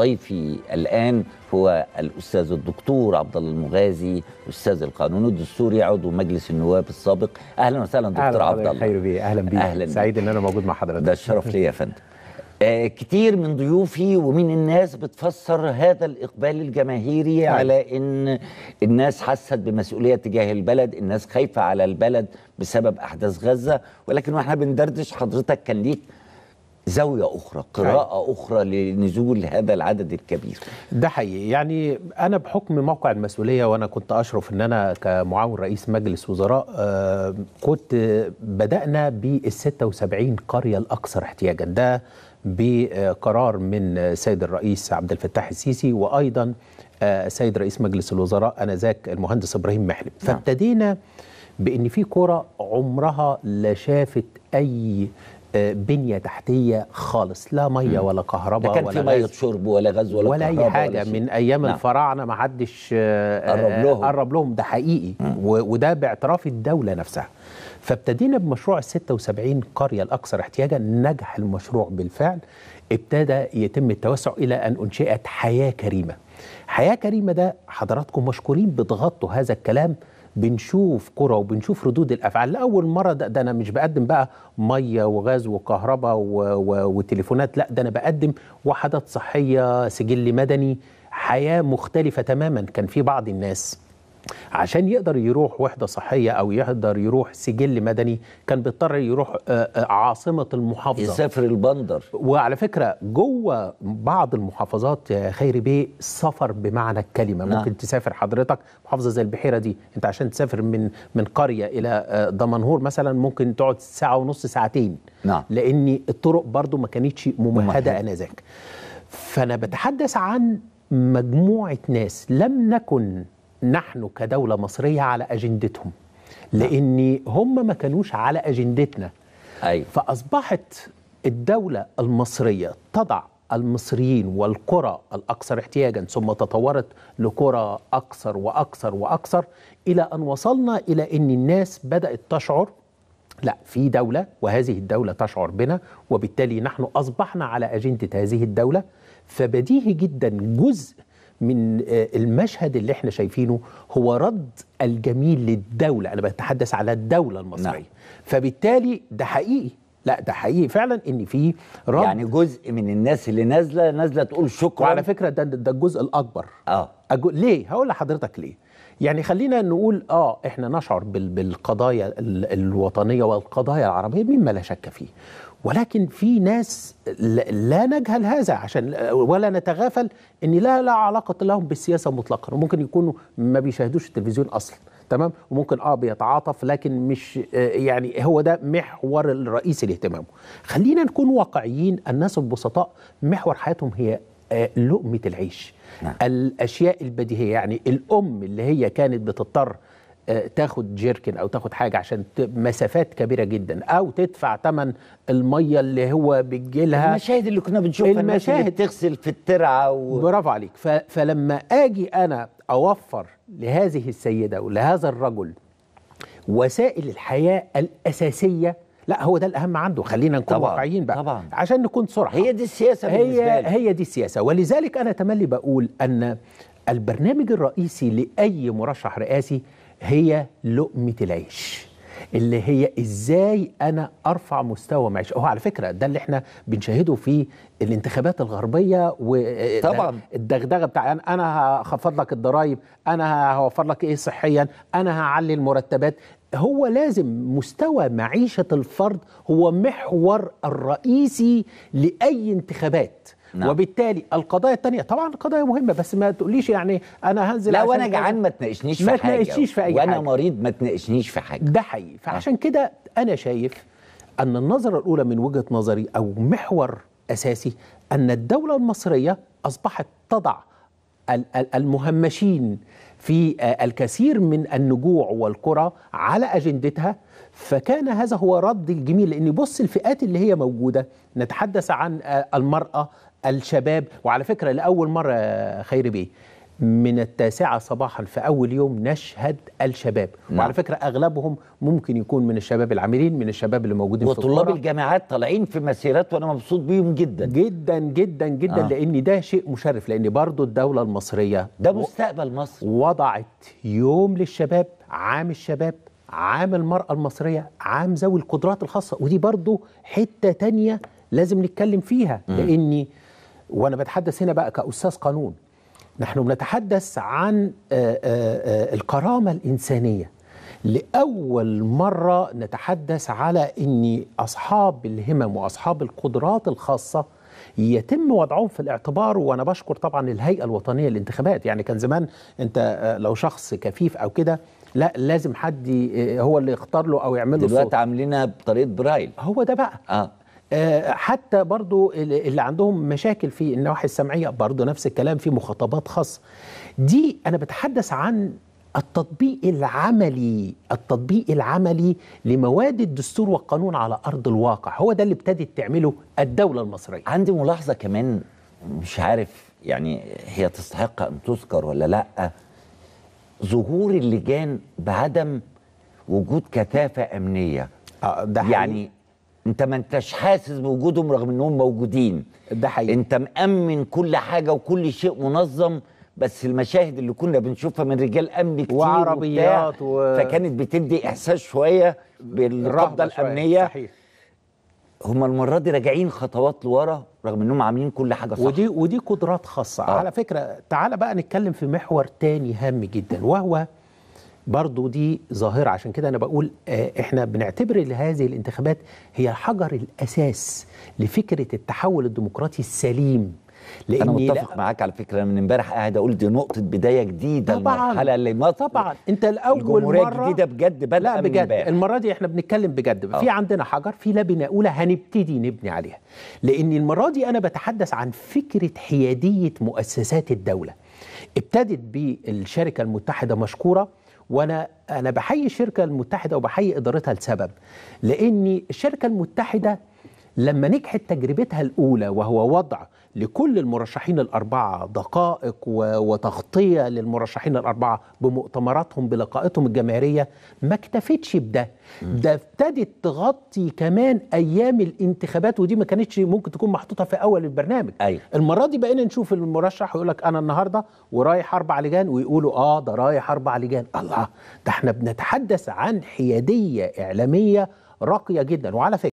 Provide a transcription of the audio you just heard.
ضيفي الان هو الاستاذ الدكتور عبد الله المغازي استاذ القانون الدستوري عضو مجلس النواب السابق اهلا وسهلا دكتور عبد الله خير بيه اهلا بيه أهلا سعيد ان انا موجود مع حضرتك ده الشرف ليا يا فندم آه كتير من ضيوفي ومن الناس بتفسر هذا الإقبال الجماهيري نعم. على إن الناس حست بمسؤولية تجاه البلد الناس خايفة على البلد بسبب أحداث غزة ولكن وإحنا بندردش حضرتك كان ليك زاوية أخرى قراءة حقيقي. أخرى لنزول هذا العدد الكبير ده حقيقي يعني أنا بحكم موقع المسؤولية وأنا كنت أشرف أن أنا كمعاون رئيس مجلس وزراء آه كنت بدأنا بال 76 قرية الأكثر احتياجا ده بقرار من سيد الرئيس عبد الفتاح السيسي وأيضا آه سيد رئيس مجلس الوزراء أنذاك المهندس إبراهيم محلب نعم. فابتدينا بأن في كرة عمرها لا شافت أي آه، بنيه تحتيه خالص لا ميه ولا كهرباء ولا في ميه شرب ولا غاز ولا ولا اي حاجه ولا من ايام نعم. الفراعنه ما حدش آه، آه، قرب لهم قرب لهم ده حقيقي وده باعتراف الدوله نفسها فابتدينا بمشروع ال 76 قريه الاكثر احتياجا نجح المشروع بالفعل ابتدى يتم التوسع الى ان انشئت حياه كريمه حياه كريمه ده حضراتكم مشكورين بتغطوا هذا الكلام بنشوف قرى وبنشوف ردود الافعال لاول مره ده, ده انا مش بقدم بقى ميه وغاز وكهرباء وتليفونات لا ده انا بقدم وحدات صحيه سجل مدني حياه مختلفه تماما كان في بعض الناس عشان يقدر يروح وحده صحيه او يقدر يروح سجل مدني كان بيضطر يروح آه، آه، عاصمه المحافظه يسافر البندر وعلى فكره جوه بعض المحافظات خير بيه سفر بمعنى الكلمه نعم. ممكن تسافر حضرتك محافظه زي البحيره دي انت عشان تسافر من من قريه الى آه، دمنهور مثلا ممكن تقعد ساعه ونص ساعتين نعم. لان الطرق برضو ما كانتش ممهده انذاك فانا بتحدث عن مجموعه ناس لم نكن نحن كدولة مصرية على أجندتهم نعم. لأن هم ما كانوش على أجندتنا أي. فأصبحت الدولة المصرية تضع المصريين والقرى الأكثر احتياجا ثم تطورت لقرى أكثر وأكثر وأكثر إلى أن وصلنا إلى أن الناس بدأت تشعر لا في دولة وهذه الدولة تشعر بنا وبالتالي نحن أصبحنا على أجندة هذه الدولة فبديهي جدا جزء من آه، المشهد اللي احنا شايفينه هو رد الجميل للدولة أنا بتحدث على الدولة المصرية نعم. فبالتالي ده حقيقي لا ده حقيقي فعلا ان في رد يعني جزء من الناس اللي نازله نازله تقول شكرا وعلى فكره ده ده الجزء الاكبر اه ليه هقول لحضرتك ليه يعني خلينا نقول اه احنا نشعر بالقضايا الوطنيه والقضايا العربيه مما لا شك فيه ولكن في ناس لا نجهل هذا عشان ولا نتغافل ان لا لا علاقه لهم بالسياسه مطلقا وممكن يكونوا ما بيشاهدوش التلفزيون اصلا تمام وممكن اه بيتعاطف لكن مش آه، يعني هو ده محور الرئيسي لاهتمامه خلينا نكون واقعيين الناس البسطاء محور حياتهم هي لقمه العيش نعم. الاشياء البديهيه يعني الام اللي هي كانت بتضطر آه، تاخد جيركن او تاخد حاجه عشان مسافات كبيره جدا او تدفع ثمن الميه اللي هو بتجي لها المشاهد اللي كنا بنشوفها المشاهد اللي بتغسل في الترعه و... برافو عليك ف... فلما اجي انا اوفر لهذه السيده ولهذا الرجل وسائل الحياه الاساسيه لا هو ده الاهم عنده خلينا نكون طبعًا واقعيين بقى طبعًا عشان نكون سرعة هي دي السياسه هي بالنسبه لي. هي دي السياسه ولذلك انا تملي بقول ان البرنامج الرئيسي لاي مرشح رئاسي هي لقمه العيش اللي هي ازاي انا ارفع مستوى معيشه هو على فكره ده اللي احنا بنشاهده في الانتخابات الغربيه طبعا الدغدغه بتاع يعني انا هخفض لك الضرايب انا هوفر لك ايه صحيا انا هعلي المرتبات هو لازم مستوى معيشه الفرد هو محور الرئيسي لاي انتخابات نعم. وبالتالي القضايا الثانيه طبعا قضايا مهمه بس ما تقوليش يعني انا هنزل لا وانا جعان ما تناقشنيش في حاجه ما تناقشنيش في اي وانا حاجه وانا مريض ما تناقشنيش في حاجه ده حقيقي نعم. فعشان كده انا شايف ان النظره الاولى من وجهه نظري او محور اساسي ان الدوله المصريه اصبحت تضع المهمشين في الكثير من النجوع والقرى على اجندتها فكان هذا هو رد الجميل لان بص الفئات اللي هي موجوده نتحدث عن المراه الشباب وعلى فكرة لأول مرة خير بيه من التاسعة صباحا في أول يوم نشهد الشباب نعم. وعلى فكرة أغلبهم ممكن يكون من الشباب العاملين من الشباب اللي موجودين في وطلاب الجامعات طالعين في مسيرات وأنا مبسوط بيهم جدا جدا جدا جدا آه. لأن ده شيء مشرف لأن برضو الدولة المصرية ده مستقبل مصر وضعت يوم للشباب عام الشباب عام المرأة المصرية عام ذوي القدرات الخاصة ودي برضو حتة تانية لازم نتكلم فيها لأني وانا بتحدث هنا بقى كاستاذ قانون نحن بنتحدث عن آه، آه، آه، الكرامه الانسانيه لاول مره نتحدث على ان اصحاب الهمم واصحاب القدرات الخاصه يتم وضعهم في الاعتبار وانا بشكر طبعا الهيئه الوطنيه للانتخابات يعني كان زمان انت لو شخص كفيف او كده لا لازم حد هو اللي يختار له او يعمل له دلوقتي عاملينها بطريقه برايل هو ده بقى آه. آه، حتى برضو اللي عندهم مشاكل في النواحي السمعية برضو نفس الكلام في مخاطبات خاصة دي أنا بتحدث عن التطبيق العملي التطبيق العملي لمواد الدستور والقانون على أرض الواقع هو ده اللي ابتدت تعمله الدولة المصرية عندي ملاحظة كمان مش عارف يعني هي تستحق أن تذكر ولا لأ ظهور اللجان بعدم وجود كثافة أمنية آه، ده يعني انت ما انتش حاسس بوجودهم رغم انهم موجودين ده حقيقي انت مأمن كل حاجه وكل شيء منظم بس المشاهد اللي كنا بنشوفها من رجال امن كتير وعربيات و... فكانت بتدي احساس شويه بالرابطه الامنيه صحيح هم المره دي راجعين خطوات لورا رغم انهم عاملين كل حاجه صح ودي ودي قدرات خاصه آه. على فكره تعال بقى نتكلم في محور تاني هام جدا وهو برضو دي ظاهرة عشان كده أنا بقول آه، إحنا بنعتبر هذه الانتخابات هي حجر الأساس لفكرة التحول الديمقراطي السليم لأن انا متفق لا معاك على فكره من امبارح قاعد اقول دي نقطه بدايه جديده طبعا المرحله اللي ما طبعا انت الاول الجمهوريه مرة الجديده بجد بدأ لا بجد من المره دي احنا بنتكلم بجد آه. في عندنا حجر في لبنه اولى هنبتدي نبني عليها لان المره دي انا بتحدث عن فكره حياديه مؤسسات الدوله ابتدت بالشركه المتحده مشكوره وانا انا بحيي الشركه المتحده وبحيي ادارتها لسبب لاني الشركه المتحده لما نجحت تجربتها الأولى وهو وضع لكل المرشحين الأربعة دقائق وتغطية للمرشحين الأربعة بمؤتمراتهم بلقائتهم الجماهيرية ما اكتفتش بده ده ابتدت تغطي كمان أيام الانتخابات ودي ما كانتش ممكن تكون محطوطة في أول البرنامج أيوة. المرة دي بقينا نشوف المرشح ويقول لك أنا النهاردة ورايح أربع لجان ويقولوا آه ده رايح أربع لجان الله ده احنا بنتحدث عن حيادية إعلامية راقية جدا وعلى فكرة